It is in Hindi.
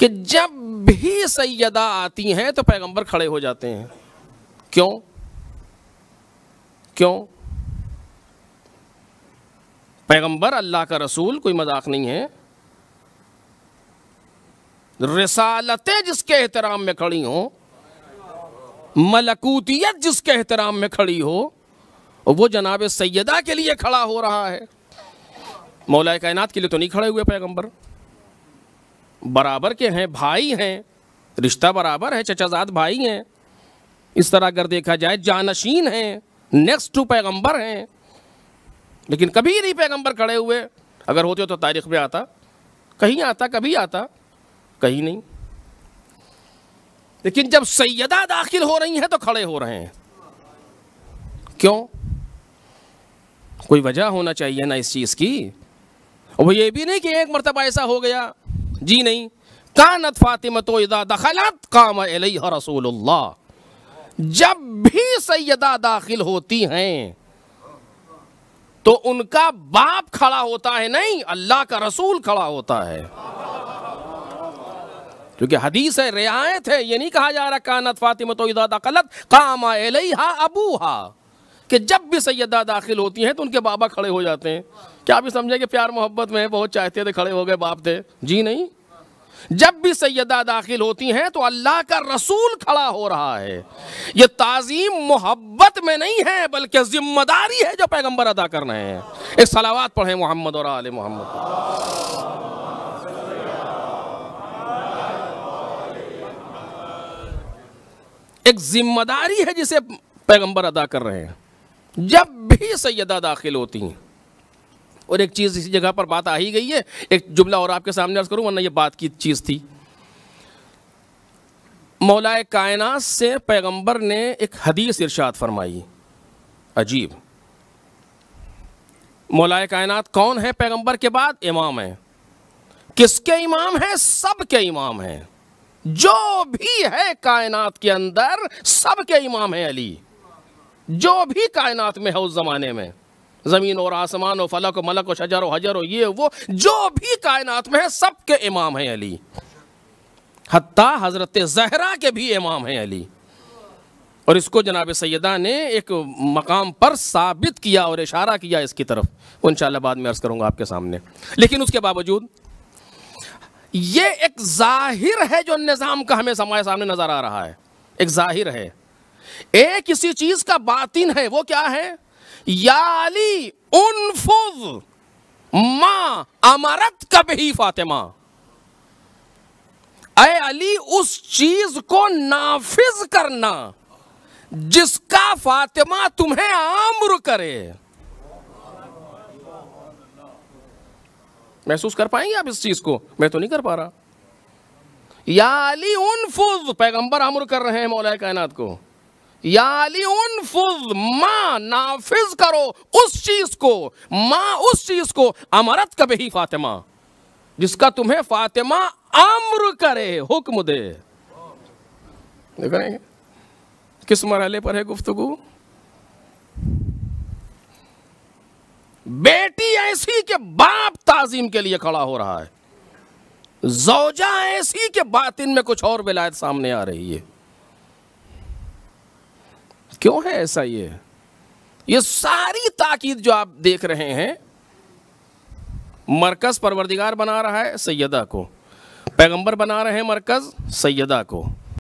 कि जब भी सैदा आती हैं तो पैगंबर खड़े हो जाते हैं क्यों क्यों पैगंबर अल्लाह का रसूल कोई मजाक नहीं है रिसालतें जिसके एहतराम में खड़ी हो मलकूतियत जिसके एहतराम में खड़ी हो वो जनाब सैदा के लिए खड़ा हो रहा है मौलाए कायनात के लिए तो नहीं खड़े हुए पैगंबर बराबर के हैं भाई हैं रिश्ता बराबर है चचाजाद भाई हैं इस तरह अगर देखा जाए जानशीन हैं नेक्स्ट टू पैगंबर हैं लेकिन कभी नहीं पैगंबर खड़े हुए अगर होते हो तो तारीख में आता कहीं आता कभी आता कहीं नहीं लेकिन जब सैदा दाखिल हो रही हैं तो खड़े हो रहे हैं क्यों कोई वजह होना चाहिए ना इस चीज़ की वो ये भी नहीं कि एक मरतबा ऐसा हो गया जी नहीं कानत तो इदा दखलत काम रसूलुल्लाह जब भी सैदा दाखिल होती हैं तो उनका बाप खड़ा होता है नहीं अल्लाह का रसूल खड़ा होता है क्योंकि हदीस है रियायत है ये नहीं कहा जा रहा कानत फातिमा फातिमत तो दखलत काम अबू हा कि जब भी सैदा दाखिल होती हैं तो उनके बाबा खड़े हो जाते हैं क्या भी समझे कि प्यार मोहब्बत में बहुत चाहते थे खड़े हो गए बाप थे जी नहीं जब भी सैदा दाखिल होती हैं तो अल्लाह का रसूल खड़ा हो रहा है ये ताजीम मोहब्बत में नहीं है बल्कि जिम्मेदारी है जो पैगंबर अदा कर रहे हैं एक सलावात पढ़े मोहम्मद और आल मोहम्मद एक जिम्मेदारी है जिसे पैगंबर अदा कर रहे हैं जब भी सैदा दाखिल होती हैं और एक चीज़ इसी जगह पर बात आ ही गई है एक जुमला और आपके सामने अर्ज करूँ वरना ये बात की चीज़ थी मौलाए कायनात से पैगंबर ने एक हदीस इरशाद फरमाई अजीब मौलाए कायनात कौन है पैगंबर के बाद इमाम है किसके इमाम है सब के इमाम है जो भी है कायनात के अंदर सब के इमाम है अली जो भी कायनात में है उस जमाने में ज़मीन और आसमान और फलक मलक और शजर हजर ये वो जो भी कायनात में है सब के इमाम हैं अली हती हज़रत जहरा के भी इमाम हैं अली और इसको जनाब सैदा ने एक मकाम पर साबित किया और इशारा किया इसकी तरफ इन बाद में अर्ज़ करूंगा आपके सामने लेकिन उसके बावजूद ये एक जाहिर है जो निज़ाम का हमें हमारे सामने नज़र आ रहा है एक जाहिर है एक किसी चीज़ का बातिन है वो क्या है याली उनफुज माँ अमरत कभी फातिमा ए अली उस चीज को नाफिज करना जिसका फातिमा तुम्हें आम्र करे महसूस कर पाएंगे आप इस चीज को मैं तो नहीं कर पा रहा या अली उनफुज पैगंबर आम्र कर रहे हैं मौलाए कायनात को याली फुज माँ नाफिज करो उस चीज को माँ उस चीज को अमरत कभी ही फातिमा जिसका तुम्हें फातिमा अम्र करे हुक्म दे देख रहे हैं किस मरहले पर है गुफ्तगु बेटी ऐसी के बाप ताजीम के लिए खड़ा हो रहा है जोजा ऐसी के बातिन में कुछ और विलायत सामने आ रही है क्यों है ऐसा ये ये सारी ताकीद जो आप देख रहे हैं मरकज़ परवरदिगार बना रहा है सैयदा को पैगंबर बना रहे हैं मरकज़ सैयदा को